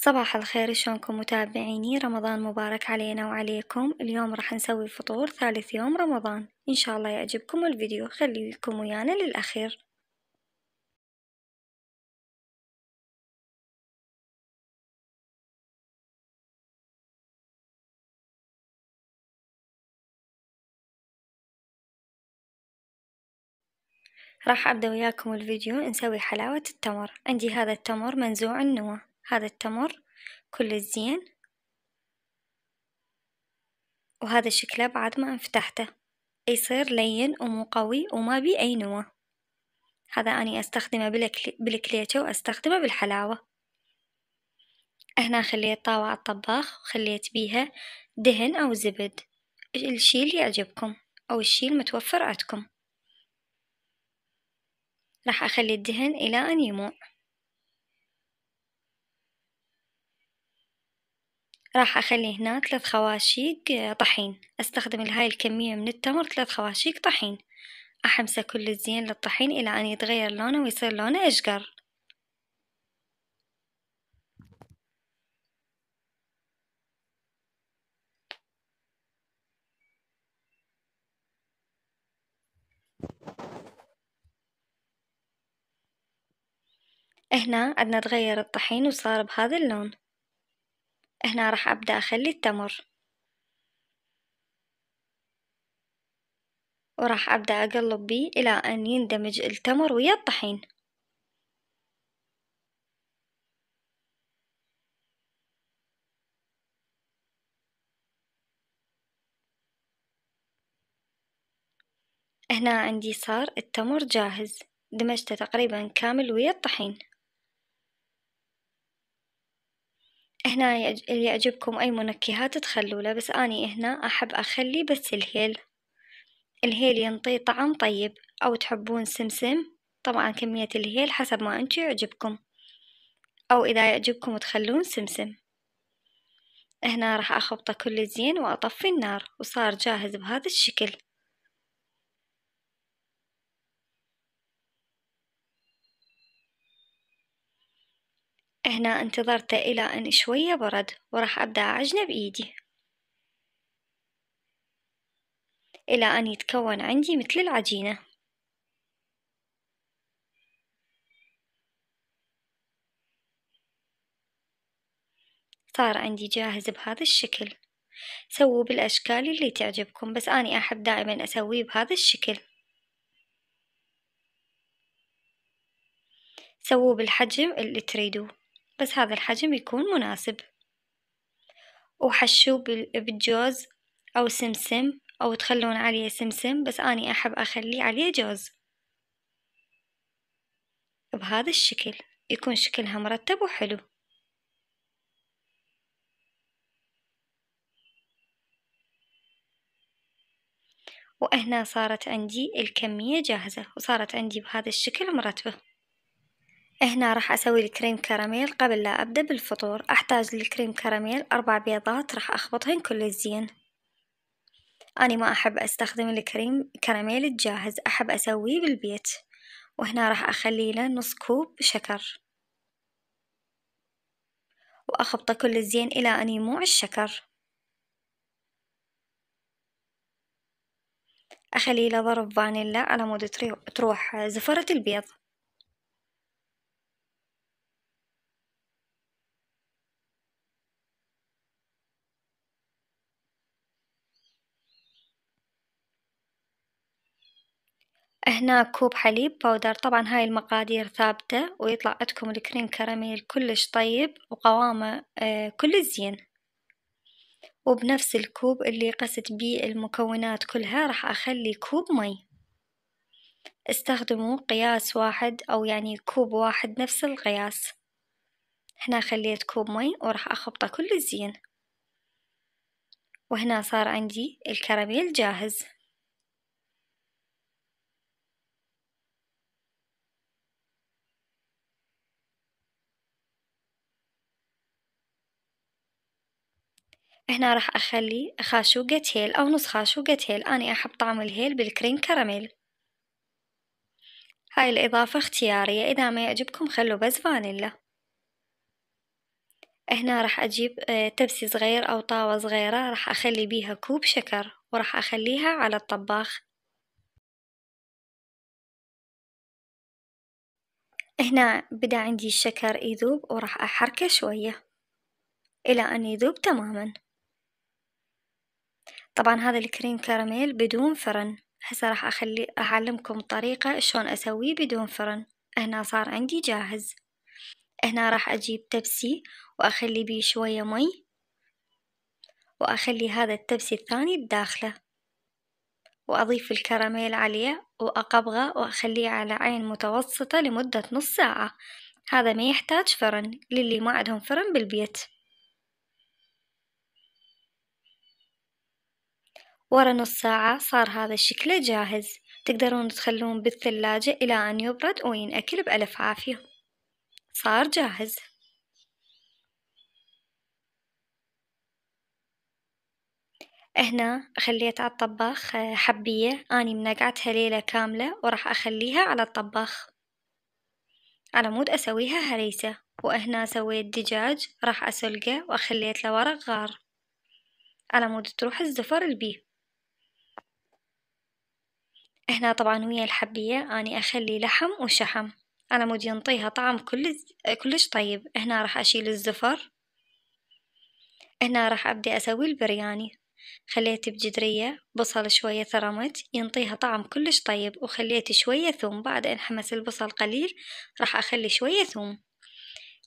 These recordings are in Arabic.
صباح الخير شلونكم متابعيني رمضان مبارك علينا وعليكم اليوم راح نسوي فطور ثالث يوم رمضان ان شاء الله يعجبكم الفيديو خليكم ويانا للاخير راح أبدأ وياكم الفيديو نسوي حلاوة التمر عندي هذا التمر منزوع النوى هذا التمر كل الزين وهذا شكله بعد ما انفتحته يصير لين ومو قوي وما بي أي نوى هذا أني أستخدمه بالكليتة وأستخدمه بالحلاوة هنا خليت طاوة على الطباخ وخليت بيها دهن أو زبد الشي اللي يعجبكم أو الشي المتوفر عندكم راح أخلي الدهن إلى أن يموع راح أخلي هنا ثلاث خواشيق آه، طحين أستخدم لهاي الكمية من التمر ثلاث خواشيق طحين أحمسه كل الزين للطحين إلى أن يتغير لونه ويصير لونه أشقر هنا عدنا تغير الطحين وصار بهذا اللون هنا راح أبدأ أخلي التمر وراح أبدأ أقلب بيه إلى أن يندمج التمر ويا الطحين هنا عندي صار التمر جاهز دمجته تقريبا كامل ويا الطحين هنا يعجبكم أي منكهات تخلوا له بس أني هنا أحب أخلي بس الهيل الهيل ينطي طعم طيب أو تحبون سمسم طبعا كمية الهيل حسب ما أنتو يعجبكم أو إذا يعجبكم تخلون سمسم هنا راح أخبطه كل زين وأطفي النار وصار جاهز بهذا الشكل هنا انتظرت إلى أن شوية برد وراح أبدأ أعجنه بإيدي إلى أن يتكون عندي مثل العجينة صار عندي جاهز بهذا الشكل سووا بالأشكال اللي تعجبكم بس أني أحب دائما أسويه بهذا الشكل سووه بالحجم اللي تريدوه بس هذا الحجم يكون مناسب وحشوه بالجوز أو سمسم أو تخلون عليه سمسم بس أني أحب أخلي عليه جوز بهذا الشكل يكون شكلها مرتب وحلو وهنا صارت عندي الكمية جاهزة وصارت عندي بهذا الشكل مرتبة هنا راح أسوي الكريم كراميل قبل لا أبدأ بالفطور أحتاج للكريم كراميل أربع بيضات راح أخبطهن كل الزين أنا ما أحب أستخدم الكريم كراميل الجاهز أحب أسويه بالبيت وهنا راح أخلي له نص كوب شكر وأخبطه كل الزين إلى أن يموع الشكر أخلي له ضرب فانيلا على مود تروح زفرة البيض هنا كوب حليب باودر طبعا هاي المقادير ثابتة ويطلع عندكم الكريم كراميل كلش طيب وقوامه آه، كل زين وبنفس الكوب اللي قست بيه المكونات كلها راح أخلي كوب مي استخدموا قياس واحد أو يعني كوب واحد نفس القياس هنا خليت كوب مي وراح أخبطه كل زين وهنا صار عندي الكراميل جاهز هنا راح أخلي خاشوقة هيل أو نص خاشوقة هيل أنا أحب طعم الهيل بالكريم كراميل هاي الإضافة اختيارية إذا ما يعجبكم خلوا بس فانيلا هنا راح أجيب آه، تبسي صغير أو طاوة صغيرة راح أخلي بيها كوب شكر وراح أخليها على الطباخ هنا بدأ عندي الشكر يذوب وراح أحركه شوية إلى أن يذوب تماماً طبعا هذا الكريم كراميل بدون فرن هسه راح أخلي أعلمكم طريقة شلون أسويه بدون فرن هنا صار عندي جاهز هنا راح أجيب تبسي وأخلي بيه شوية مي وأخلي هذا التبسي الثاني بداخله وأضيف الكراميل عليه وأقبغه وأخليه على عين متوسطة لمدة نص ساعة هذا ما يحتاج فرن للي ما عندهم فرن بالبيت ورا نص ساعة صار هذا شكله جاهز تقدرون تخلون بالثلاجة إلى أن يبرد وينأكل بألف عافية صار جاهز هنا خليت على الطباخ حبية أني منقعتها ليلة كاملة وراح أخليها على الطباخ على مود أسويها هريسة وهنا سويت دجاج راح أسلقه وخليت له ورق غار على مود تروح الزفر البيه هنا طبعا ويا الحبية أني أخلي لحم وشحم أنا مود ينطيها طعم كلش طيب هنا راح أشيل الزفر هنا راح أبدأ أسوي البرياني خليت بجدرية بصل شوية ثرمت ينطيها طعم كلش طيب وخليت شوية ثوم بعد أن حمس البصل قليل راح أخلي شوية ثوم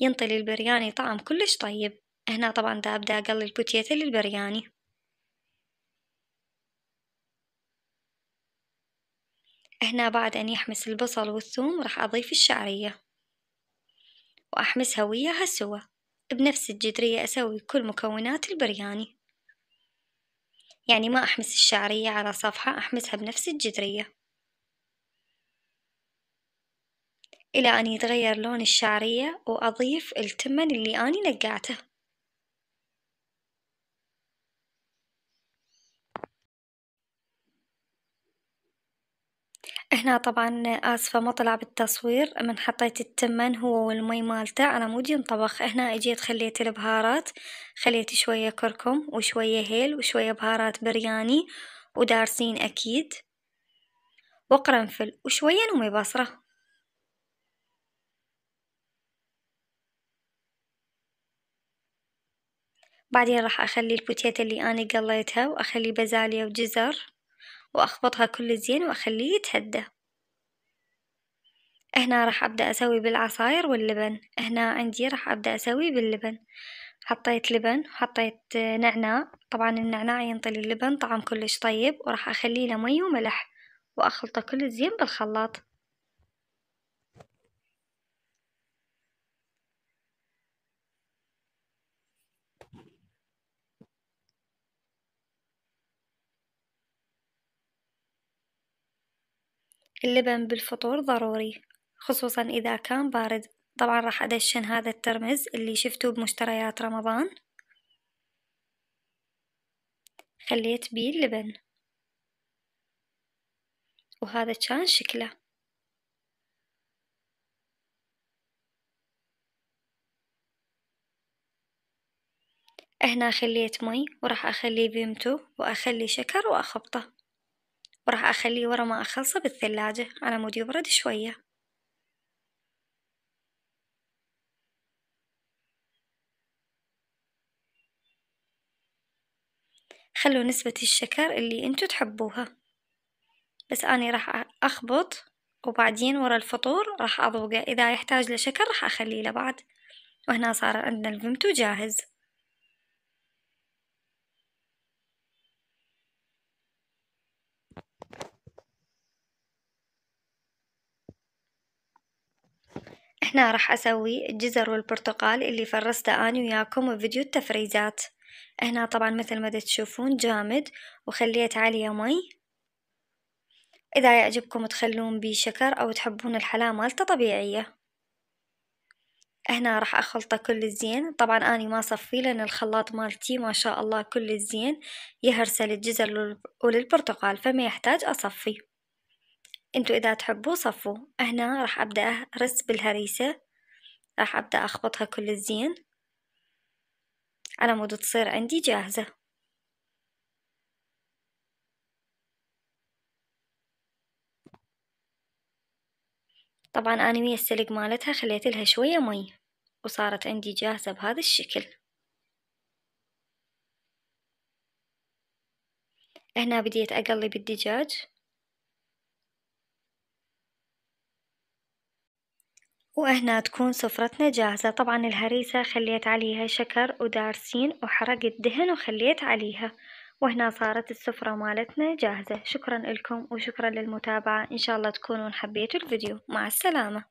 ينطي للبرياني طعم كلش طيب هنا طبعا دا أبدأ أقلل بوتيته للبرياني هنا بعد أن يحمس البصل والثوم راح أضيف الشعرية وأحمسها وياها سوا بنفس الجدرية أسوي كل مكونات البرياني يعني ما أحمس الشعرية على صفحة أحمسها بنفس الجدرية إلى أن يتغير لون الشعرية وأضيف التمن اللي أني نقعته هنا طبعا آسفة ما طلع بالتصوير من حطيت التمن هو والمي مالته انا مود ينطبخ هنا اجيت خليت البهارات خليت شوية كركم وشوية هيل وشوية بهارات برياني ودارسين أكيد وقرنفل وشوية نمي بصرة بعدين راح أخلي البوتيت اللي أنا قليتها وأخلي بازاليا وجزر وأخبطها كل زين وأخليه يتهدى هنا راح أبدأ أسوي بالعصاير واللبن هنا عندي راح أبدأ أسوي باللبن حطيت لبن وحطيت نعناع طبعا النعناع ينطي اللبن طعم كلش طيب وراح أخليه له مي وملح وأخلطه كل زين بالخلاط اللبن بالفطور ضروري خصوصا إذا كان بارد طبعا راح أدشن هذا الترمز اللي شفته بمشتريات رمضان خليت بيه اللبن وهذا كان شكله هنا خليت مي وراح أخليه بيمتو وأخلي شكر وأخبطه وراح أخليه ورا ما أخلصه بالثلاجة على مود يبرد شوية خلوا نسبة الشكر اللي انتو تحبوها بس أني راح أخبط وبعدين ورا الفطور راح أذوقه إذا يحتاج لشكر راح أخليه لبعد وهنا صار عندنا الفيمتو جاهز هنا راح أسوي الجزر والبرتقال اللي فرزته أنا وياكم بفيديو التفريزات هنا طبعا مثل ما تشوفون جامد وخليت عليه مي إذا يعجبكم تخلون بيه شكر أو تحبون الحلا مالته طبيعية هنا راح أخلطه كل الزين طبعا أني ما صفي لأن الخلاط مالتي ما شاء الله كل الزين يهرسل الجزر وللبرتقال فما يحتاج أصفي انتوا اذا تحبوا صفوا هنا راح ابدا ارس بالهريسه راح ابدا اخبطها كل الزين على مود تصير عندي جاهزه طبعا أنا ويا السلق مالتها خليت لها شوية مي وصارت عندي جاهزة بهذا الشكل هنا بديت أقلب الدجاج وهنا تكون سفرتنا جاهزة طبعا الهريسة خليت عليها شكر ودارسين وحرقت دهن وخليت عليها وهنا صارت السفرة مالتنا جاهزة شكرا لكم وشكرا للمتابعة إن شاء الله تكونون حبيتوا الفيديو مع السلامة